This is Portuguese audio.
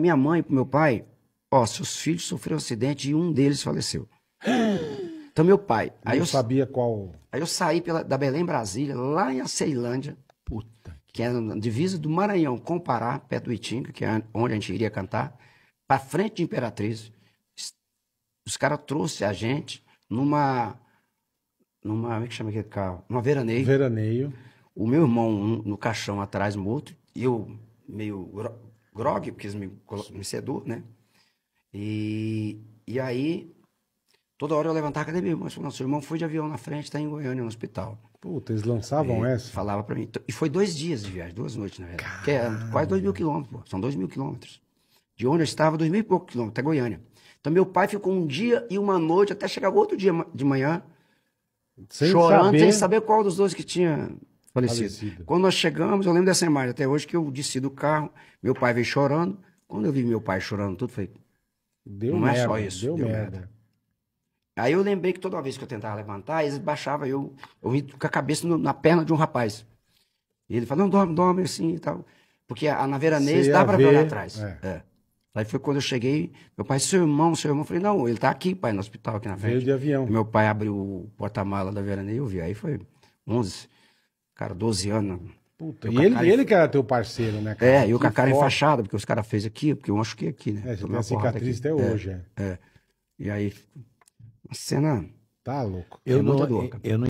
minha mãe e pro meu pai, ó, seus filhos sofreram um acidente e um deles faleceu. Então, meu pai. Não aí eu sabia qual. Aí eu saí pela, da Belém, Brasília, lá em Aceilândia, Puta. que é na divisa do Maranhão com o Pará, perto do Itinga, que é onde a gente iria cantar, para frente de Imperatriz. Os caras trouxeram a gente numa. Numa. Como é que chama aquele carro? Numa veraneio. Veraneio. O meu irmão um, no caixão atrás morto, e eu meio grog, porque eles me, me seduz, né? E, e aí, toda hora eu levantava, cadê meu irmão? Eu falei, seu irmão foi de avião na frente, tá em Goiânia, no hospital. Puta, eles lançavam e, essa? Falava pra mim. E foi dois dias de viagem, duas noites, na verdade. Que é quase dois mil quilômetros, pô. São dois mil quilômetros. De onde eu estava, dois mil e poucos quilômetros, até Goiânia. Então, meu pai ficou um dia e uma noite, até chegar outro dia de manhã, sem chorando, saber. sem saber qual dos dois que tinha falecido. Quando nós chegamos, eu lembro dessa imagem até hoje, que eu desci do carro, meu pai veio chorando. Quando eu vi meu pai chorando, tudo foi. Deu não merda, é só isso. Deu, deu merda. merda. Aí eu lembrei que toda vez que eu tentava levantar, eles baixava eu, eu ia com a cabeça no, na perna de um rapaz. E ele falou, não, dorme, dorme assim e tal. Porque a, na veranês dá para ver lá atrás. É. É. Aí foi quando eu cheguei, meu pai, seu irmão, seu irmão, eu falei, não, ele tá aqui, pai, no hospital aqui na frente. Veio de avião. E meu pai abriu o porta-mala da veraneia e eu vi. Aí foi 11. Cara, 12 anos. Puta, e ele, enf... ele que era teu parceiro, né, cara? É, eu o com a cara porque os caras fez aqui, porque eu machuquei aqui, né? É, você tem a cicatriz aqui. até é, hoje, é, é. é. E aí, uma cena... Tá louco. Eu, é eu não, eu, eu não